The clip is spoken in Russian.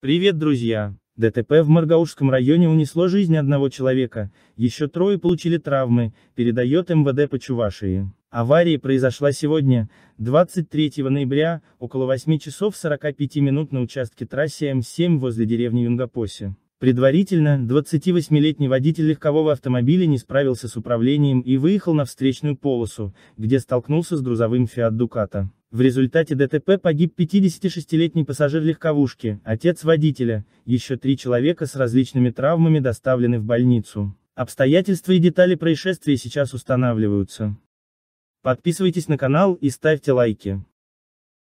Привет, друзья! ДТП в Маргаушском районе унесло жизнь одного человека, еще трое получили травмы, передает МВД по Чувашии. Авария произошла сегодня, 23 ноября, около 8 часов 45 минут на участке трассы М7 возле деревни Юнгапосе. Предварительно, 28-летний водитель легкового автомобиля не справился с управлением и выехал на встречную полосу, где столкнулся с грузовым Фиат Дуката. В результате ДТП погиб 56-летний пассажир легковушки, отец водителя, еще три человека с различными травмами доставлены в больницу. Обстоятельства и детали происшествия сейчас устанавливаются. Подписывайтесь на канал и ставьте лайки.